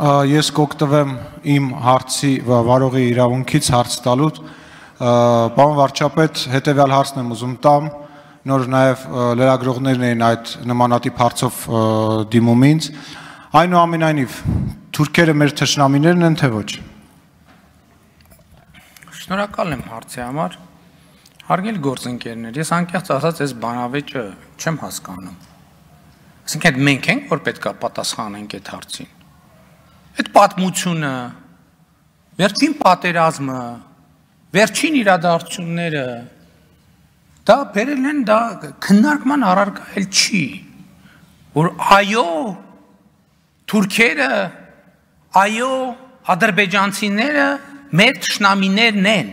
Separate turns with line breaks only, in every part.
ես կօգտվեմ իմ հարցի վարողի իրավունքից հարց տալուց։ Պարոն վարչապետ, հետեւյալ հարցն եմ ուզում տամ։ Նոր նաև լրագրողներն էին այդ նմանատիպ հարցով դիմում ինձ։ Այնուամենայնիվ, թուրքերը մեր թշնամիներն են թե ոչ։
Շնորհակալ եմ հարցի համար։ Հարգելի գործընկերներ, ես անկեղծ ասած, այս բանավեճը չեմ հասկանում։ Այսինքն մենք ենք, որ պետքա պատասխանենք այդ հարցին Այդ պատմությունը, վերջին պատերազմը, վերջին իրադարձությունները դա բերել են դա քննարկման առարկա էլ չի որ այո թուրքերը այո ադրբեջանցիները մեր ճշնամիներն են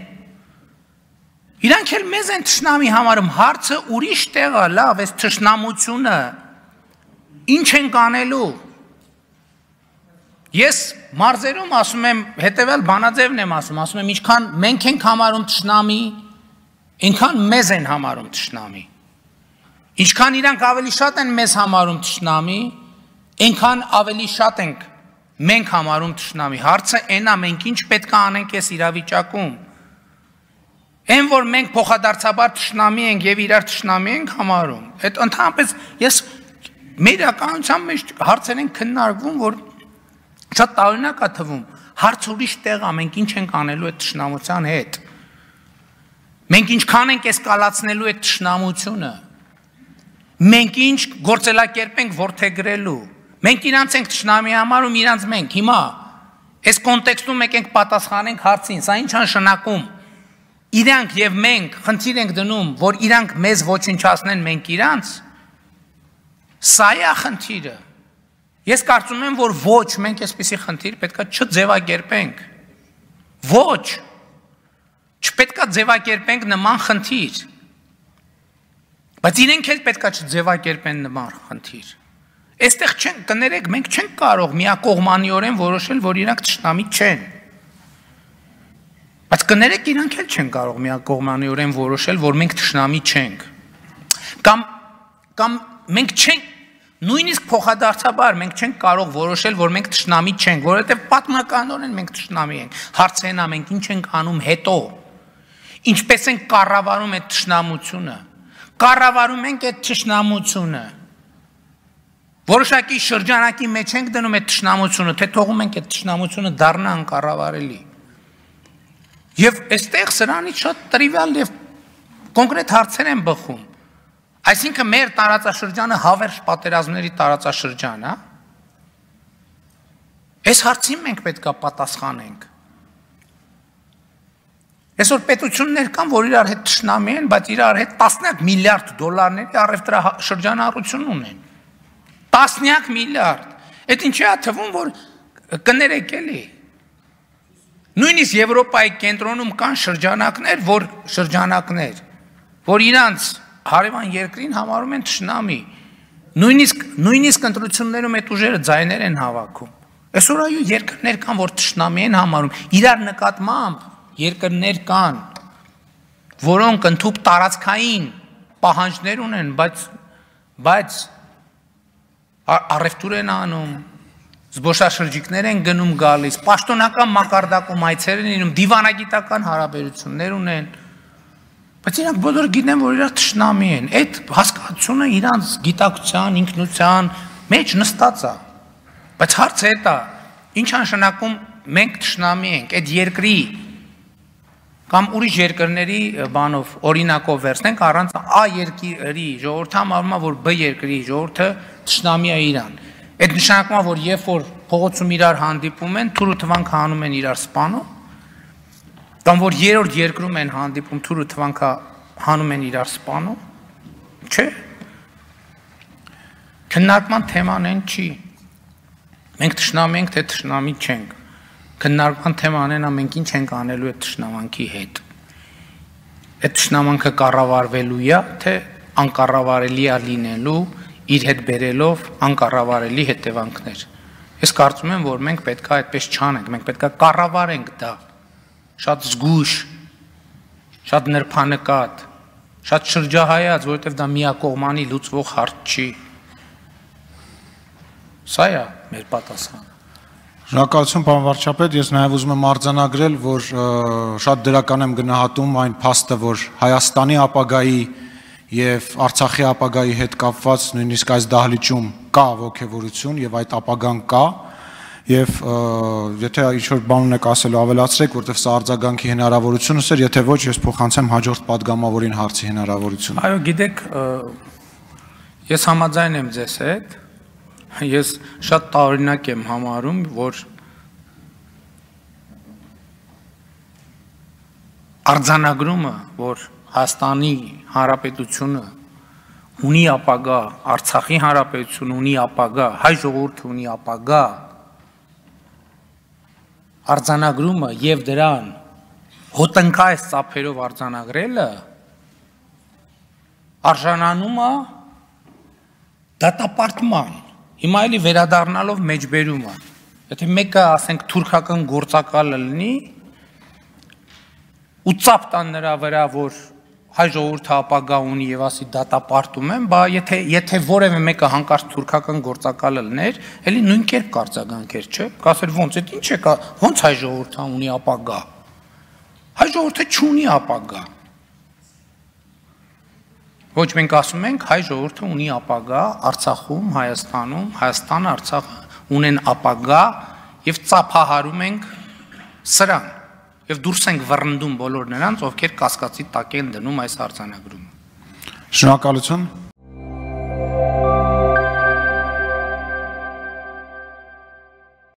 իրանք էլ մեզ են ճշնամի համարում հարցը ուրիշ տեղ է լավ այս ճշնամությունը ինչ են կանելու Ես մարզերում ասում եմ, հետևալ բանաձևն եմ ասում, ասում եմ, ինչքան մենք ենք համարում ճշնամի, ինքան մեզ են համարում ճշնամի։ Ինչքան իրանք ավելի շատ են մեզ համարում ճշնամի, ինքան ավելի շատ ենք մենք համարում ճշնամի։ Հարցը այն է, մենք ինչ պետք է անենք այս իրավիճակում։ Այն որ մենք փոխադարձաբար ճշնամի ենք եւ իրար ճշնամի ենք համարում։ Այդ ընդհանրապես ես մեր իրականության մեջ հարցեր են քննարկվում, որ Շատ տարօրինակ է թվում։ Հարց ուրիշ տեղ է, մենք ինչ ենք անելու այդ ճշնամության հետ։ Մենք ինչքան ենք էսկալացնելու այդ ճշնամությունը։ Մենք ինչ գործելակերպ ենք որթեգրելու։ Մենք իրանց ենք ճշնամի համարում, իրանց մենք հիմա այս կոնտեքստում եկենք պատասխանենք հարցին, սա ինչ անշնակում։ Իրանք եւ մենք խնդիր ենք դնում, որ իրանք մեզ ոչնչացնեն մենք իրանց։ Սա է խնդիրը։ Ես կարծում եմ, որ ոչ, մենք այսպիսի խնդիր պետքա չձևակերպենք։ Ոչ։ Չպետքա ձևակերպենք նման խնդիր։ Բայց իրենք էլ պետքա չձևակերպեն նման խնդիր։ Այստեղ չեն կներեք, մենք չենք կարող միակողմանիորեն որոշել, որ իրանք ճշտամի չեն։ Բայց կներեք, իրանք էլ չեն կարող միակողմանիորեն որոշել, որ մենք ճշտամի չենք։ Կամ կամ մենք չենք Նույնիսկ փոխադարձաբար մենք չենք կարող որոշել, որ մենք ճշնամի չենք, որովհետև պատմականորեն մենք ճշնամի ենք։ Հարցը այն է, մենք ինչ ենք անում հետո։ Ինչպես ենք կառավարում այդ ճշնամությունը։ Կառավարում ենք այդ ճշնամությունը։ Որոշակի շրջանակի մեջ ենք դնում այդ ճշնամությունը, թե թողում ենք այդ ճշնամությունը դառնա անկառավարելի։ Եվ այստեղ սրանից շատ տրիվիալ եւ կոնկրետ հարցեր են բխում Այսինքն մեր տարածաշրջանը հավերժ պատերազմների տարածաշրջան հա? է։ Այս հարցին մենք պետքա պատասխանենք։ Այսօր պետություններ կան, որ իրար հետ ճշնամի են, բայց իրար հետ տասնյակ միլիարդ դոլարների առևտրաշրջանառություն ունեն։ Տասնյակ միլիարդ։ Այդ ինչի է թվում, որ կներեք էլի։ Նույնիսկ Եվրոպայի կենտրոնում կան շրջանակներ, որ շրջանակներ, որ իրանց հարևան երկրին համարում են ճշնամի։ Նույնիսկ նույնիսկ ընտրություններում այդ ուժերը ձայներ են հավաքում։ Այսօր այո երկրներ կան, որ ճշնամի են համարում։ Իրար նկատմամբ երկրներ կան, որոնք ընդհուպ տարածքային պահանջներ ունեն, բայց բայց առևտուր են անում, զբոշաշրջիկներ են գնում գալիս, պաշտոնական մակարդակում այցեր են ինում, դիվանագիտական հարաբերություններ ունեն, Բայց իրանք բոլորը գիտեն, որ իրանք ճշնամի են։ Այդ հասկացությունը իրանք գիտակցության, ինքնության մեջ նստած է։ Բայց հարցը դա ինչ անշանակում մենք ճշնամի ենք այդ երկրի կամ ուրիշ երկրների բանով օրինակով վերցնենք առանց Ա երկրի ժողովրդը համարվում է որ Բ երկրի ժողովրդը ճշնամի է Իրան։ Այդ նշանակում է որ երբ որ փողոցում իրար հանդիպում են, թուրը թվանք հանում են իրար սպանում, Կամ որ երրորդ երկրում են հանդիպում թուրը թվանքա հանում են իրար սպանում, չէ։ Քննարկման թեման են չի։ Մենք ճշնամի ենք, թե ճշնամի չենք։ Քննարկման թեման են, ամենք ինչ ենք անելու այդ ճշնամանքի հետ։ Այդ ճշնամանքը կառավարվելու է, թե անկառավարելի է լինելու իր հետ բերելով անկառավարելի հետևանքներ։ Ես կարծում եմ, որ մենք պետքա այդպես չանենք, մենք պետքա կառավարենք դա։ պետք շատ զգուշ, շատ նրբանկատ, շատ շրջահայաց, որովհետև դա միակողմանի լուծվող հարց չի։ Սա է մեր պատասխանը։
Շնորհակալություն պարոն վարչապետ, ես նաև ուզում եմ արձանագրել, որ շատ դրական եմ գնահատում այն փաստը, որ Հայաստանի ապագայի եւ Արցախի ապագայի հետ կապված նույնիսկ այս դահլիճում կա ողջևորություն եւ այդ ապագան կա, ապագան կա եւ եթե ինչ-որ բան ունեք ասելու ավելացրեք, որտեվ սա արձագանքի հնարավորություն ուներ, եթե ոչ, ես փոխանցեմ հաջորդ падգամավորին հարցի հնարավորությունը։
Այո, գիտեք, ես համաձայն եմ ձեզ հետ։ Ես շատ տարօրինակ եմ համարում, որ արձանագրումը, որ Հայաստանի Հանրապետությունը ունի ապագա, Արցախի Հանրապետությունը ունի ապագա, հայ ժողովուրդը ունի ապագա, արձանագրումը եւ դրան հոտնկայս ծափերով արձանագրելը արժանանում է դատապարտման։ Հիմա էլի վերադառնալով մեջբերումը։ Եթե մեկը, ասենք, թուրքական գործակալը լինի, ու ծապ տան նրա վրա, որ հայ ժողովուրդը ապագա ունի եւ ասի դատապարտում են, բա եթե եթե որևէ մեկը հանկարծ թուրքական գործակալը լներ, էլի նույն կերպ կարծագանքեր, չէ՞։ Կասեր ո՞նց է, ի՞նչ է կա, ո՞նց հայ ժողովուրդը ունի ապագա։ Հայ ժողովուրդը չունի ապագա։ Ոչ մենք ասում ենք հայ ժողովուրդը ունի ապագա Արցախում, Հայաստանում, Հայաստանը, Արցախը ունեն ապագա եւ ծափահարում ենք սրան եւ դուրս ենք վռնդում բոլոր նրանց, ովքեր կասկածի տակ են դնում այս արձանագրումը։
Շնորհակալություն։